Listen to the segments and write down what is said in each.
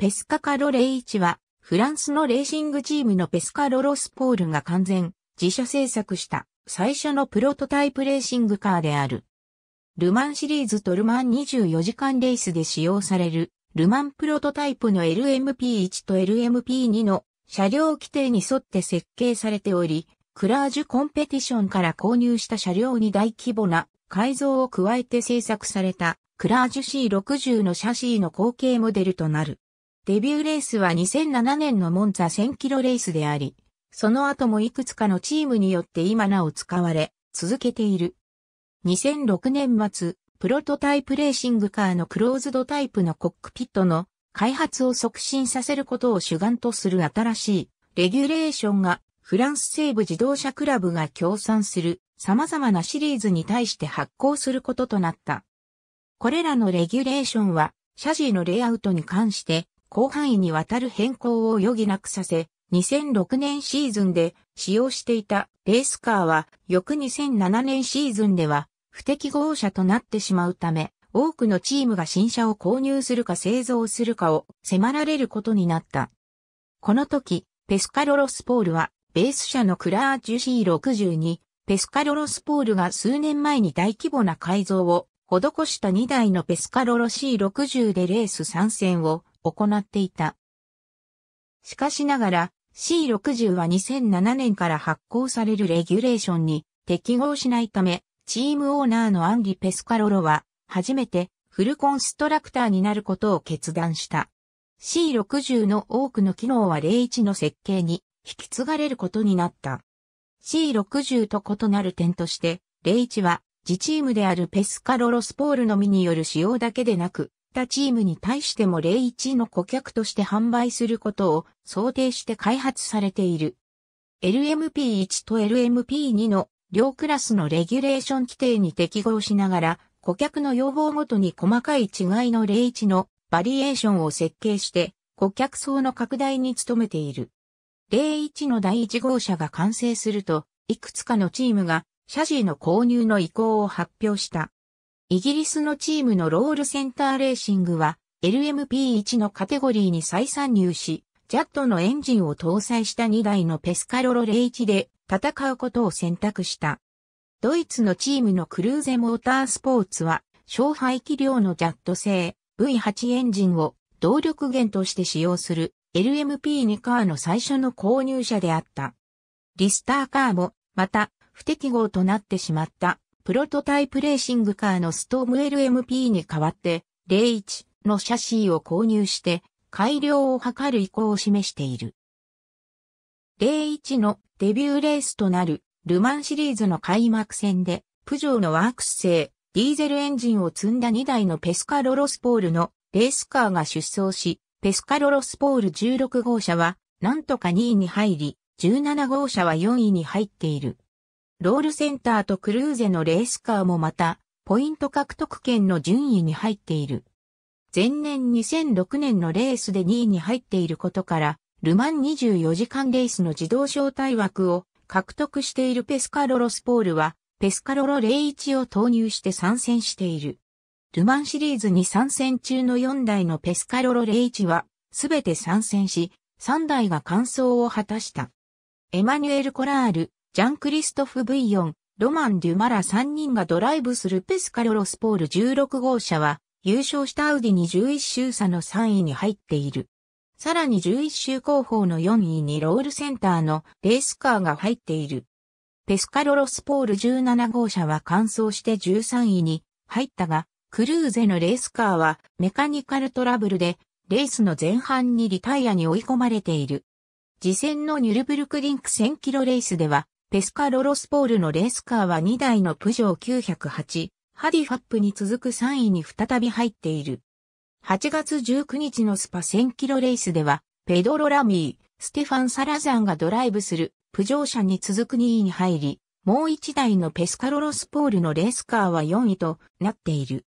ペスカカロレイ1は、フランスのレーシングチームのペスカロロスポールが完全、自社製作した最初のプロトタイプレーシングカーである。ルマンシリーズとルマン24時間レースで使用される、ルマンプロトタイプの LMP1 と LMP2 の車両規定に沿って設計されており、クラージュコンペティションから購入した車両に大規模な改造を加えて製作されたクラージュ C60 のシャシーの後継モデルとなる。デビューレースは2007年のモンツァ1000キロレースであり、その後もいくつかのチームによって今なお使われ、続けている。2006年末、プロトタイプレーシングカーのクローズドタイプのコックピットの開発を促進させることを主眼とする新しいレギュレーションがフランス西部自動車クラブが協賛する様々なシリーズに対して発行することとなった。これらのレギュレーションは、シャジーのレイアウトに関して広範囲にわたる変更を余儀なくさせ、2006年シーズンで使用していたレースカーは翌2007年シーズンでは不適合車となってしまうため、多くのチームが新車を購入するか製造するかを迫られることになった。この時、ペスカロロスポールはベース車のクラージュ C62、ペスカロロスポールが数年前に大規模な改造を施した2台のペスカロロ C60 でレース参戦を行っていた。しかしながら C60 は2007年から発行されるレギュレーションに適合しないため、チームオーナーのアンリ・ペスカロロは初めてフルコンストラクターになることを決断した。C60 の多くの機能は01の設計に引き継がれることになった。C60 と異なる点として、01は自チームであるペスカロロスポールのみによる使用だけでなく、ったチームに対しても0 1の顧客として販売することを想定して開発されている。LMP1 と LMP2 の両クラスのレギュレーション規定に適合しながら、顧客の要望ごとに細かい違いの0 1のバリエーションを設計して、顧客層の拡大に努めている。0 1の第1号車が完成すると、いくつかのチームが、シャジーの購入の意向を発表した。イギリスのチームのロールセンターレーシングは LMP1 のカテゴリーに再参入し、ジャットのエンジンを搭載した2台のペスカロロレチで戦うことを選択した。ドイツのチームのクルーゼモータースポーツは、小排気量のジャット製 V8 エンジンを動力源として使用する LMP2 カーの最初の購入者であった。リスターカーも、また、不適合となってしまったプロトタイプレーシングカーのストーム LMP に代わって、01のシャシーを購入して、改良を図る意向を示している。01のデビューレースとなる、ルマンシリーズの開幕戦で、プジョーのワークス製、ディーゼルエンジンを積んだ2台のペスカロロスポールのレースカーが出走し、ペスカロロスポール16号車は、なんとか2位に入り、17号車は4位に入っている。ロールセンターとクルーゼのレースカーもまた、ポイント獲得権の順位に入っている。前年2006年のレースで2位に入っていることから、ルマン24時間レースの自動招待枠を獲得しているペスカロロスポールは、ペスカロロ01を投入して参戦している。ルマンシリーズに参戦中の4台のペスカロロ01は、すべて参戦し、3台が完走を果たした。エマニュエル・コラール、ジャン・クリストフ・ブイヨン、ロマン・デュマラ3人がドライブするペスカロロスポール16号車は、優勝したアウディに11周差の3位に入っている。さらに11周後方の4位にロールセンターのレースカーが入っている。ペスカロロスポール17号車は完走して13位に入ったが、クルーゼのレースカーはメカニカルトラブルで、レースの前半にリタイアに追い込まれている。次戦のニュルブルクリンク1000キロレースでは、ペスカロロスポールのレースカーは2台のプジョー908、ハディファップに続く3位に再び入っている。8月19日のスパ1000キロレースでは、ペドロ・ラミー、ステファン・サラザンがドライブする、プジョー車に続く2位に入り、もう1台のペスカロロスポールのレースカーは4位となっている。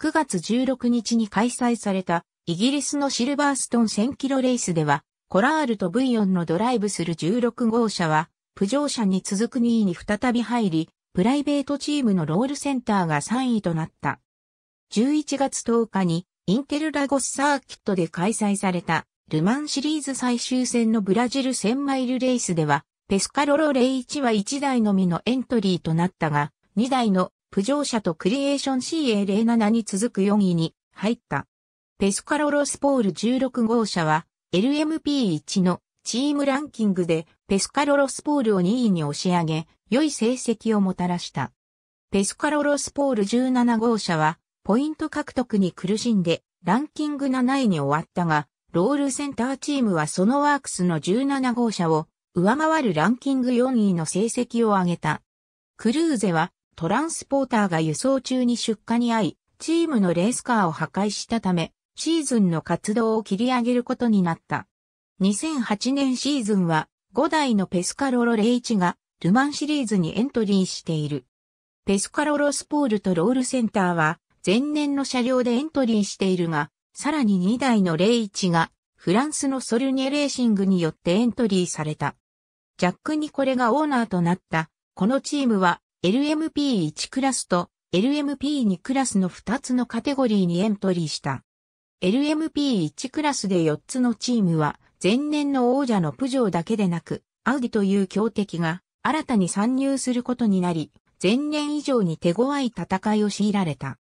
9月16日に開催されたイギリスのシルバーストン1000キロレースでは、コラールとブイヨンのドライブする16号車は浮上者に続く2位に再び入り、プライベートチームのロールセンターが3位となった。11月10日にインテルラゴスサーキットで開催されたルマンシリーズ最終戦のブラジル1000マイルレースでは、ペスカロロ01は1台のみのエントリーとなったが、2台の浮上者とクリエーション CA07 に続く4位に入った。ペスカロロスポール16号車は LMP1 のチームランキングでペスカロロスポールを2位に押し上げ、良い成績をもたらした。ペスカロロスポール17号車は、ポイント獲得に苦しんで、ランキング7位に終わったが、ロールセンターチームはそのワークスの17号車を上回るランキング4位の成績を上げた。クルーゼはトランスポーターが輸送中に出荷に遭い、チームのレースカーを破壊したため、シーズンの活動を切り上げることになった。2008年シーズンは5台のペスカロロ01がルマンシリーズにエントリーしている。ペスカロロスポールとロールセンターは前年の車両でエントリーしているが、さらに2台の01がフランスのソルニエレーシングによってエントリーされた。ジャック・ニコレがオーナーとなった、このチームは LMP1 クラスと LMP2 クラスの2つのカテゴリーにエントリーした。LMP1 クラスで4つのチームは前年の王者のプジョーだけでなく、アウディという強敵が新たに参入することになり、前年以上に手強い戦いを強いられた。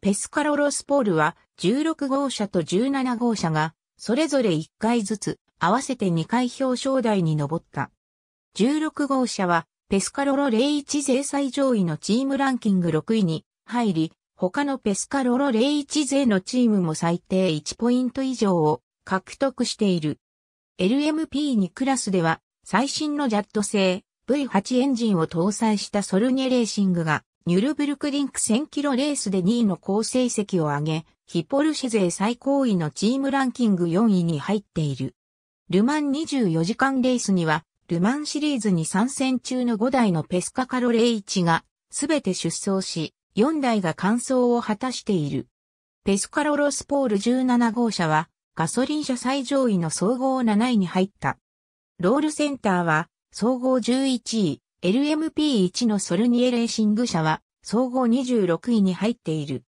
ペスカロロスポールは16号車と17号車がそれぞれ1回ずつ合わせて2回表彰台に上った。16号車はペスカロロ01勢最上位のチームランキング6位に入り、他のペスカロロ01勢のチームも最低1ポイント以上を獲得している。LMP2 クラスでは最新のジャット製 V8 エンジンを搭載したソルニェレーシングがニュルブルクリンク1000キロレースで2位の好成績を上げ、ヒポルシェ勢最高位のチームランキング4位に入っている。ルマン24時間レースには、ルマンシリーズに参戦中の5台のペスカカロレイ1が、すべて出走し、4台が完走を果たしている。ペスカロロスポール17号車は、ガソリン車最上位の総合7位に入った。ロールセンターは、総合11位、LMP1 のソルニエレーシング車は、総合26位に入っている。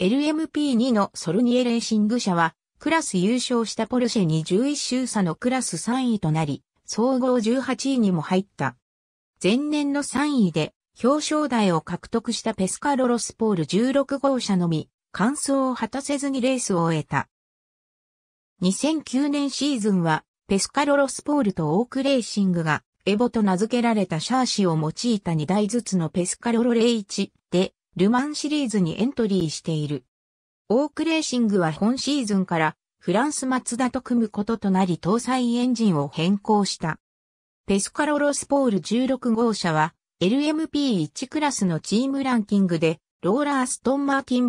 LMP2 のソルニエレーシング車は、クラス優勝したポルシェに11周差のクラス3位となり、総合18位にも入った。前年の3位で表彰台を獲得したペスカロロスポール16号車のみ、完走を果たせずにレースを終えた。2009年シーズンは、ペスカロロスポールとオークレーシングが、エボと名付けられたシャーシを用いた2台ずつのペスカロロレ01で、ルマンシリーズにエントリーしている。オークレーシングは本シーズンからフランスマツダと組むこととなり搭載エンジンを変更した。ペスカロロスポール16号車は LMP1 クラスのチームランキングでローラーストンマーキン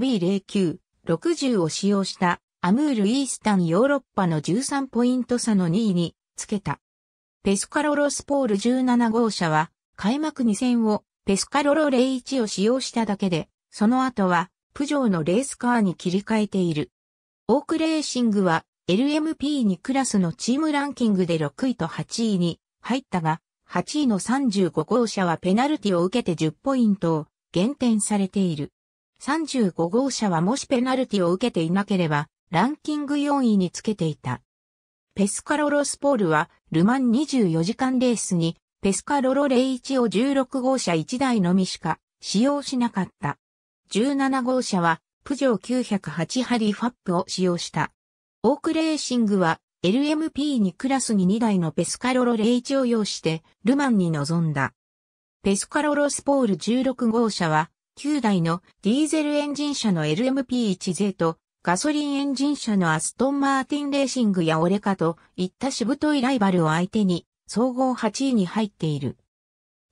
B0960 を使用したアムール・イースタンヨーロッパの13ポイント差の2位につけた。ペスカロロスポール17号車は開幕2戦をペスカロロ01を使用しただけで、その後はプジョーのレースカーに切り替えている。オークレーシングは LMP2 クラスのチームランキングで6位と8位に入ったが、8位の35号車はペナルティを受けて10ポイントを減点されている。35号車はもしペナルティを受けていなければ、ランキング4位につけていた。ペスカロロスポールは、ルマン24時間レースに、ペスカロロ01を16号車1台のみしか使用しなかった。17号車は、プジョー908ハリファップを使用した。オークレーシングは、LMP2 クラスに2台のペスカロロ01を用して、ルマンに臨んだ。ペスカロロスポール16号車は、9台のディーゼルエンジン車の LMP1 税とガソリンエンジン車のアストンマーティンレーシングやオレカといったしぶといライバルを相手に総合8位に入っている。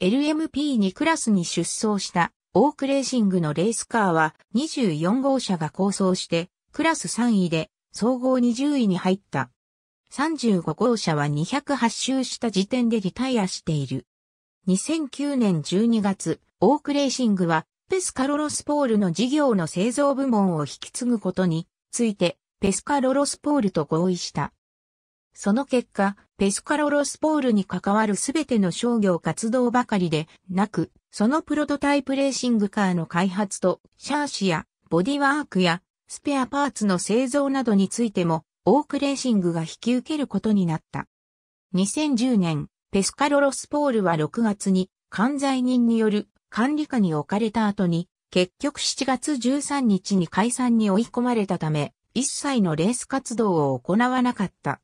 LMP2 クラスに出走したオークレーシングのレースカーは24号車が構想してクラス3位で総合20位に入った。35号車は208周した時点でリタイアしている。2009年12月、オークレーシングはペスカロロスポールの事業の製造部門を引き継ぐことについて、ペスカロロスポールと合意した。その結果、ペスカロロスポールに関わるすべての商業活動ばかりでなく、そのプロトタイプレーシングカーの開発と、シャーシやボディワークやスペアパーツの製造などについても、オークレーシングが引き受けることになった。2010年、ペスカロロスポールは6月に、関在人による管理下に置かれた後に、結局7月13日に解散に追い込まれたため、一切のレース活動を行わなかった。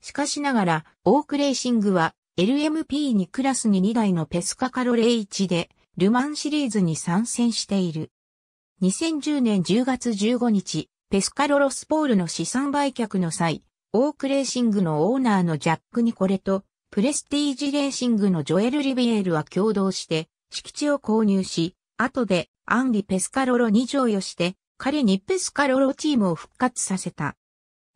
しかしながら、オークレーシングは LMP2 クラスに2台のペスカカロレイ1で、ルマンシリーズに参戦している。2010年10月15日、ペスカロロスポールの資産売却の際、オークレーシングのオーナーのジャック・ニコレと、プレスティージレーシングのジョエル・リビエールは共同して、敷地を購入し、後でアンリ・ペスカロロに譲与して、彼にペスカロロチームを復活させた。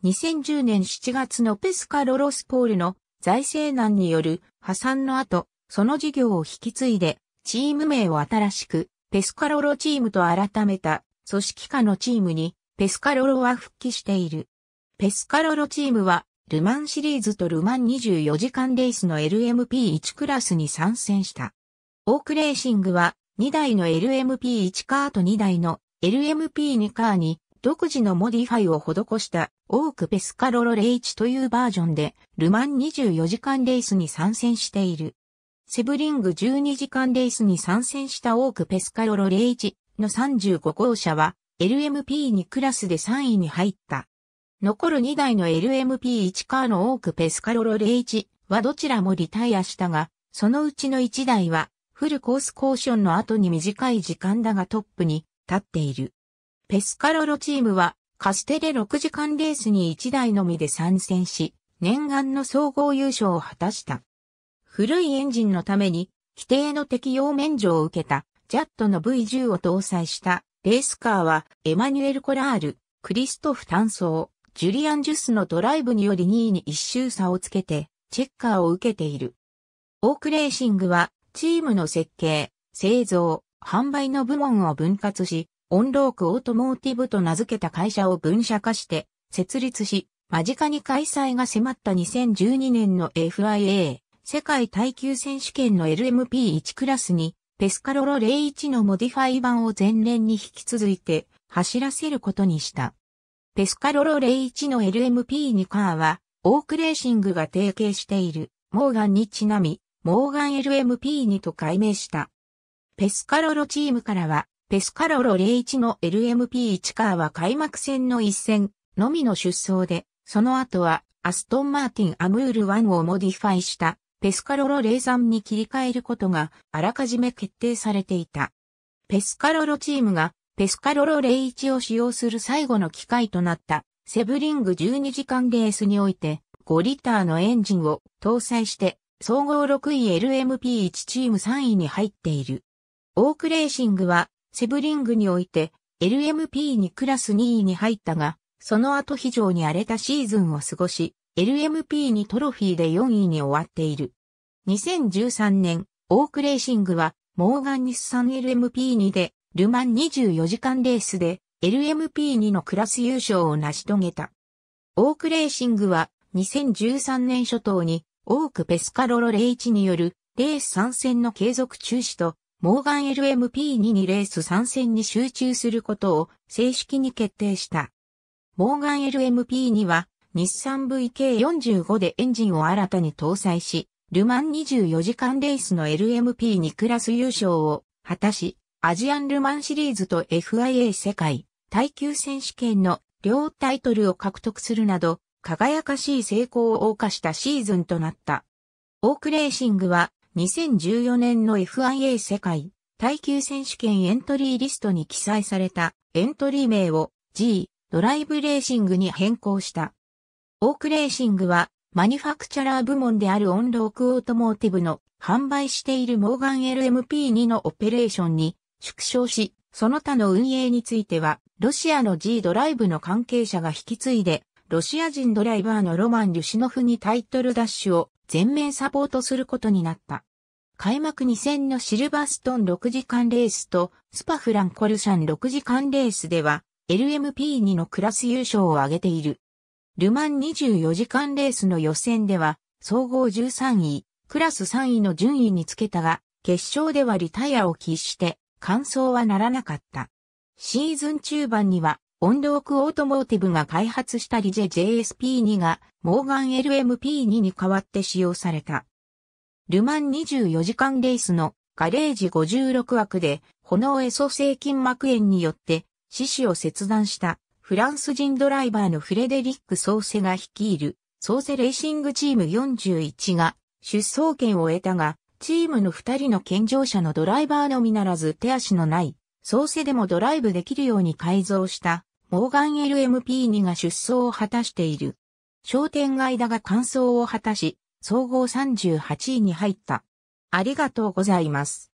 2010年7月のペスカロロスポールの財政難による破産の後、その事業を引き継いで、チーム名を新しく、ペスカロロチームと改めた、組織下のチームに、ペスカロロは復帰している。ペスカロロチームは、ルマンシリーズとルマン24時間レースの LMP1 クラスに参戦した。オークレーシングは2台の LMP1 カーと2台の LMP2 カーに独自のモディファイを施したオークペスカロロレチというバージョンでルマン24時間レースに参戦している。セブリング12時間レースに参戦したオークペスカロロレチの35号車は LMP2 クラスで3位に入った。残る2台の LMP1 カーのオークペスカロロレチはどちらもリタイアしたが、そのうちの1台はフルコースコーションの後に短い時間だがトップに立っている。ペスカロロチームは、カステレ6時間レースに1台のみで参戦し、念願の総合優勝を果たした。古いエンジンのために、規定の適用免除を受けた、ジャットの V10 を搭載した、レースカーは、エマニュエル・コラール、クリストフ・タンソー、ジュリアン・ジュスのドライブにより2位に1周差をつけて、チェッカーを受けている。オークレーシングは、チームの設計、製造、販売の部門を分割し、オンロークオートモーティブと名付けた会社を分社化して設立し、間近に開催が迫った2012年の FIA 世界耐久選手権の LMP1 クラスにペスカロロ01のモディファイ版を前年に引き続いて走らせることにした。ペスカロロ01の LMP2 カーはオークレーシングが提携しているモーガンにちなみモーガン LMP2 と改名した。ペスカロロチームからは、ペスカロロ01の LMP1 カーは開幕戦の一戦のみの出走で、その後はアストンマーティンアムール1をモディファイしたペスカロロ03に切り替えることがあらかじめ決定されていた。ペスカロロチームがペスカロロ01を使用する最後の機会となったセブリング12時間レースにおいて5リッターのエンジンを搭載して総合6位 LMP1 チーム3位に入っている。オークレーシングは、セブリングにおいて、LMP2 クラス2位に入ったが、その後非常に荒れたシーズンを過ごし、LMP2 トロフィーで4位に終わっている。2013年、オークレーシングは、モーガンニスさん LMP2 で、ルマン24時間レースで、LMP2 のクラス優勝を成し遂げた。オークレーシングは、2013年初頭に、オーク・ペスカロロ01によるレース参戦の継続中止と、モーガン LMP2 にレース参戦に集中することを正式に決定した。モーガン LMP2 は、日産 VK45 でエンジンを新たに搭載し、ルマン24時間レースの LMP2 クラス優勝を果たし、アジアンルマンシリーズと FIA 世界耐久選手権の両タイトルを獲得するなど、輝かしい成功を謳歌したシーズンとなった。オークレーシングは2014年の FIA 世界耐久選手権エントリーリストに記載されたエントリー名を G ドライブレーシングに変更した。オークレーシングはマニファクチャラー部門であるオンロークオートモーティブの販売しているモーガン LMP2 のオペレーションに縮小し、その他の運営については、ロシアの G ドライブの関係者が引き継いでロシア人ドライバーのロマン・リュシノフにタイトルダッシュを全面サポートすることになった。開幕2戦のシルバーストン6時間レースとスパフランコルシャン6時間レースでは LMP2 のクラス優勝を挙げている。ルマン24時間レースの予選では総合13位、クラス3位の順位につけたが、決勝ではリタイアを喫して、完走はならなかった。シーズン中盤にはオンロークオートモーティブが開発したリジェ JSP2 がモーガン LMP2 に代わって使用された。ルマン24時間レースのガレージ56枠で炎エソ性筋膜炎によって死死を切断したフランス人ドライバーのフレデリック・ソーセが率いるソーセレーシングチーム41が出走権を得たがチームの2人の健常者のドライバーのみならず手足のないソーセでもドライブできるように改造したモーガン LMP2 が出走を果たしている。商店街だが完走を果たし、総合38位に入った。ありがとうございます。